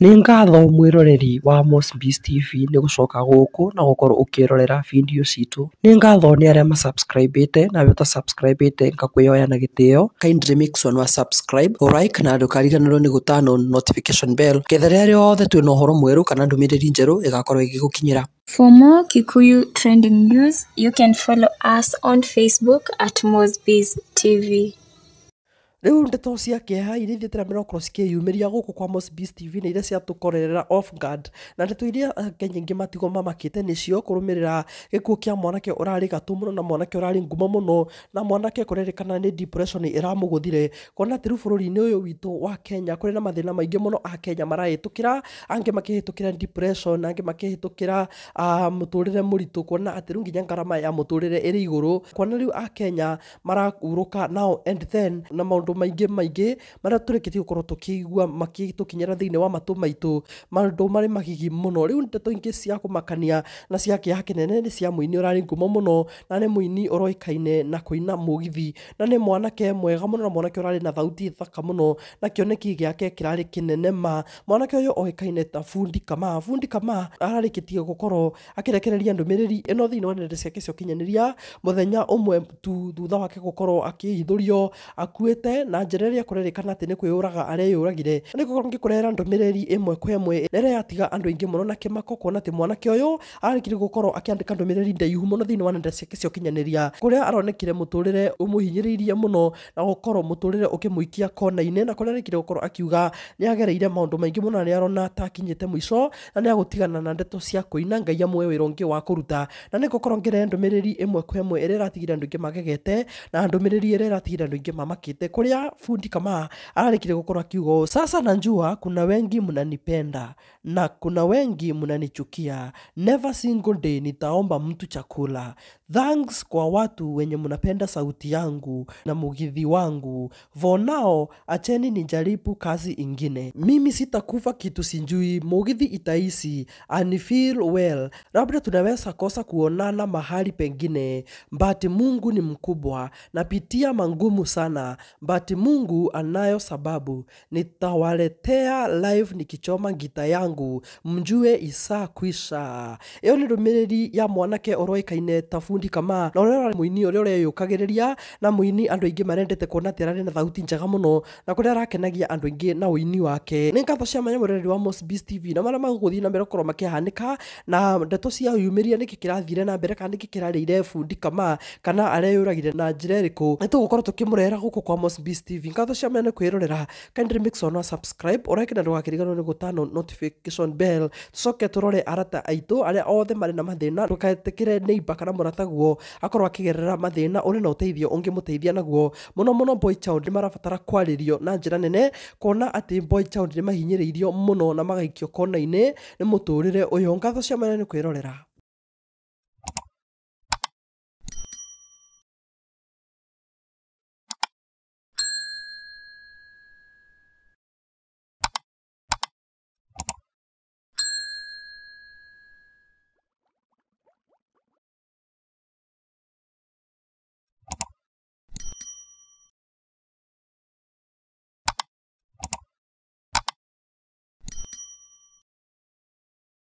nä ngatho roreri wa Mossbees TV nä gå coka gå na gå korwo å kä rorera bindio citå nä ngatho nä arä a te na arä utasubscribete ngakwä yoya na gä tä o kindly mixon wa subscribe like na ndå rwo nä gå tano notification bell kethere arä othe twä na å horo mwerå kana ndå mä rä ri njerå ä gakorwo ä gä gå kinyä For more Kikuyu trending news, you can follow us on Facebook at Mosby's TV rä u ndeto cia kieha iria ithiĩte na mbere gũkorwo cikĩyumĩria kwa Moss TV na iria ciatũkorerera off guard na ndeto iria Akenya aingĩ matigwo mamakĩte nĩcio kũrũmĩrĩra gĩkuũ kĩa mwanake ũrarĩ gatũ mũno na mwanake ũrarĩ ngumo mũno na mwanake kũrerĩkana nĩ depression ĩramũgũthire kuona atĩ rĩu bũrũri-inĩ ũyũ witũ wa Kenya kũrĩ na mathĩna maingĩ mũno Akenya marahĩtũkĩra angĩ makĩhĩtũkĩra depression angĩ makĩhĩtũkĩra mũtũrĩre mũritũ kuona atĩ rĩu nginya ngarama ya mũtũrĩre ĩrĩ igũrũ kuona rĩu Akenya marakurũka nao and then na maũndũ maundu maingi maingi maria tureketie gukorwo tukiigua magitukinyira thiini wa matu maitu maundu mari magigi muno riu ndeto ingi cia kumakania na cia kiha kinene ni cia muini urari ngumo muno na ni muini uroikaine na kuina mugithi na ni mwanake mwega muno na mwanake urari na thauti thaka muno na kioneki giake kirari kinene ma mwanake uyu oikaine ta fundi kama fundi kama ararikitie gukorwo akirekereria ndumiriri ino thiini wa nenda ciake cia ukinyaniria muthenya umwe tu thutha wake gukorwo akihithurio akuite na njĩra ĩrĩa kũrerĩkana atĩ nĩ kwĩyũraga areyũragire nĩgũkorwo ngĩkũrehera ndũmĩrĩri ĩmwe kwa ĩmwe ĩrĩa yatiga andũ aingĩ mũno na kĩmako kuona atĩ mwanake ũyũ aregire gũkorwo akĩandĩka ndũmĩrĩri ndaihu mũno thĩinĩ wa nenda ciake cia ũkinyanĩria kũrĩa aronekire mũtũrĩre ũmũhinyĩrĩirie mũno na gũkorwo mũtũrĩre ũkĩmũikia kona-inĩ na kũrĩa arekire gũkorwo akiuga nĩ agereire maũndũ maingĩ mũno na nĩ arona ta akinyĩte mũico na nĩ agũtigana na ndeto cia kũina ngai amwe wĩra ũngĩ wa kũruta na nĩ ngũkorwo ngĩrehe ndũmĩrĩri ĩmwe kwa ĩmwe ĩrĩa ĩratigire andũ aingĩ magegete na ndũmĩrĩri ĩrĩa ĩratigire andũ aingĩ mamakĩte kũrĩa ya fundi kama ararekire gukorwo akiuga sasa najua kuna wengi mnanipenda na kuna wengi mnanichukia never single day nitaomba mtu chakula thanks kwa watu wenye mnapenda sauti yangu na mugithi wangu vonao acheni nijaribu kazi ingine mimi sitakufa kitu sinjui mugithi itaisi ani feel well labda tunaweza kosa kuonana mahali pengine but mungu ni mkubwa napitia mangumu sana but wakati Mungu anayo sababu. Nitawaletea live nikichoma ngita yangu mjue isa kwisha. Iyo ni ndå ya mwanake oroikaine ta bundi kama na å rä a muini å rä a å reyåkagä rä ria na muini andå aingä marendete kuona atä ararä na thauti njega må na kå rä arakenagia andå aingä na å wake nä ngatho cia manya må rereri wa Mosbeast TV na marä a magå thiä na mbere korwo makä na ndeto cia yumä ria nä kä kä na mbere kana nä kä kä rarä kama kana areyå ragire na njä ra ä rä kå nä tå gå korwo tå kwa Mosbeast KBS TV ngatho cia mene kwirorera kandi make sure na subscribe urekina ndugakiriganwo ni gutano notification bell tucoke turore arata aitu aria othe mari na mathina re neighbor kana murataguo akorwo akigerera mathina uri na uteithio ungimuteithia naguo muno muno boy child ni marabatara kwaririo na njira nene kuona ati boy child ni mahinyiriirio muno na magaikio kona-ini ni muturire uyu ngatho cia mene ni kwirorera